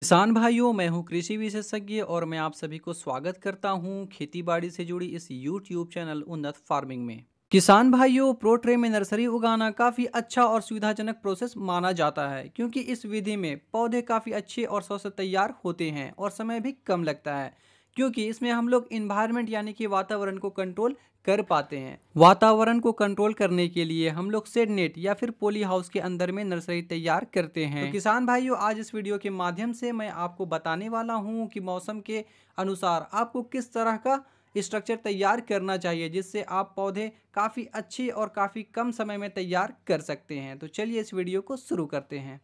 किसान भाइयों मैं हूं कृषि विशेषज्ञ और मैं आप सभी को स्वागत करता हूं खेतीबाड़ी से जुड़ी इस YouTube चैनल उन्नत फार्मिंग में किसान भाइयों प्रोट्रे में नर्सरी उगाना काफ़ी अच्छा और सुविधाजनक प्रोसेस माना जाता है क्योंकि इस विधि में पौधे काफ़ी अच्छे और स्वस्थ तैयार होते हैं और समय भी कम लगता है क्योंकि इसमें हम लोग इन्वायरमेंट यानी कि वातावरण को कंट्रोल कर पाते हैं वातावरण को कंट्रोल करने के लिए हम लोग सेड नेट या फिर पोली हाउस के अंदर में नर्सरी तैयार करते हैं तो किसान भाइयों आज इस वीडियो के माध्यम से मैं आपको बताने वाला हूँ कि मौसम के अनुसार आपको किस तरह का स्ट्रक्चर तैयार करना चाहिए जिससे आप पौधे काफ़ी अच्छे और काफ़ी कम समय में तैयार कर सकते हैं तो चलिए इस वीडियो को शुरू करते हैं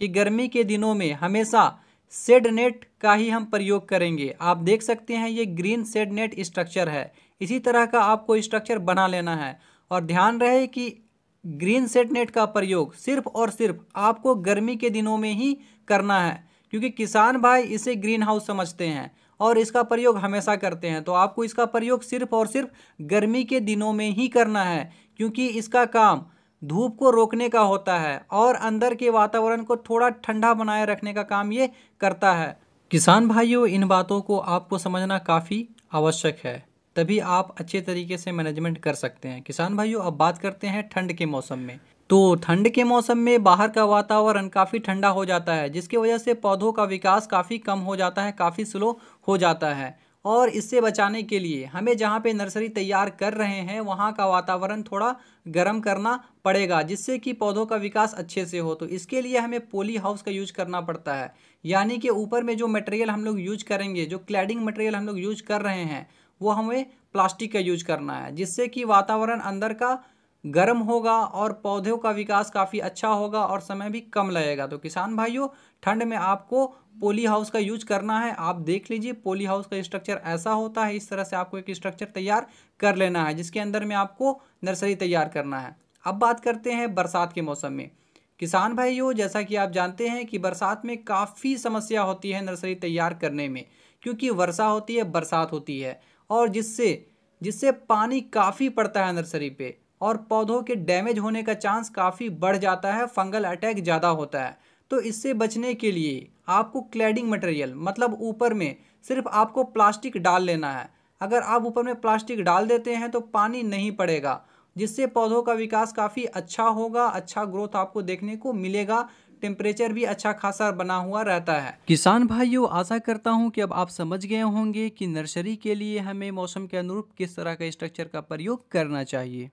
कि गर्मी के दिनों में हमेशा सेड नेट का ही हम प्रयोग करेंगे आप देख सकते हैं ये ग्रीन सेड नेट स्ट्रक्चर है इसी तरह का आपको स्ट्रक्चर बना लेना है और ध्यान रहे कि ग्रीन सेड नेट का प्रयोग सिर्फ और सिर्फ आपको गर्मी के दिनों में ही करना है क्योंकि किसान भाई इसे ग्रीन हाउस समझते हैं और इसका प्रयोग हमेशा करते हैं तो आपको इसका प्रयोग सिर्फ और सिर्फ गर्मी के दिनों में ही करना है क्योंकि इसका काम धूप को रोकने का होता है और अंदर के वातावरण को थोड़ा ठंडा बनाए रखने का काम ये करता है किसान भाइयों इन बातों को आपको समझना काफ़ी आवश्यक है तभी आप अच्छे तरीके से मैनेजमेंट कर सकते हैं किसान भाइयों अब बात करते हैं ठंड के मौसम में तो ठंड के मौसम में बाहर का वातावरण काफ़ी ठंडा हो जाता है जिसकी वजह से पौधों का विकास काफ़ी कम हो जाता है काफ़ी स्लो हो जाता है और इससे बचाने के लिए हमें जहाँ पे नर्सरी तैयार कर रहे हैं वहाँ का वातावरण थोड़ा गर्म करना पड़ेगा जिससे कि पौधों का विकास अच्छे से हो तो इसके लिए हमें पोली हाउस का यूज करना पड़ता है यानी कि ऊपर में जो मटेरियल हम लोग यूज करेंगे जो क्लैडिंग मटेरियल हम लोग यूज कर रहे हैं वो हमें प्लास्टिक का यूज करना है जिससे कि वातावरण अंदर का गर्म होगा और पौधों का विकास काफ़ी अच्छा होगा और समय भी कम लगेगा तो किसान भाइयों ठंड में आपको पोली हाउस का यूज करना है आप देख लीजिए पोली हाउस का स्ट्रक्चर ऐसा होता है इस तरह से आपको एक स्ट्रक्चर तैयार कर लेना है जिसके अंदर में आपको नर्सरी तैयार करना है अब बात करते हैं बरसात के मौसम में किसान भाइयों जैसा कि आप जानते हैं कि बरसात में काफ़ी समस्या होती है नर्सरी तैयार करने में क्योंकि वर्षा होती है बरसात होती है और जिससे जिससे पानी काफ़ी पड़ता है नर्सरी पे और पौधों के डैमेज होने का चांस काफ़ी बढ़ जाता है फंगल अटैक ज़्यादा होता है तो इससे बचने के लिए आपको क्लैडिंग मटेरियल मतलब ऊपर में सिर्फ आपको प्लास्टिक डाल लेना है अगर आप ऊपर में प्लास्टिक डाल देते हैं तो पानी नहीं पड़ेगा जिससे पौधों का विकास काफ़ी अच्छा होगा अच्छा ग्रोथ आपको देखने को मिलेगा टेम्परेचर भी अच्छा खासा बना हुआ रहता है किसान भाइयों आशा करता हूँ कि अब आप समझ गए होंगे कि नर्सरी के लिए हमें मौसम के अनुरूप किस तरह का स्ट्रक्चर का प्रयोग करना चाहिए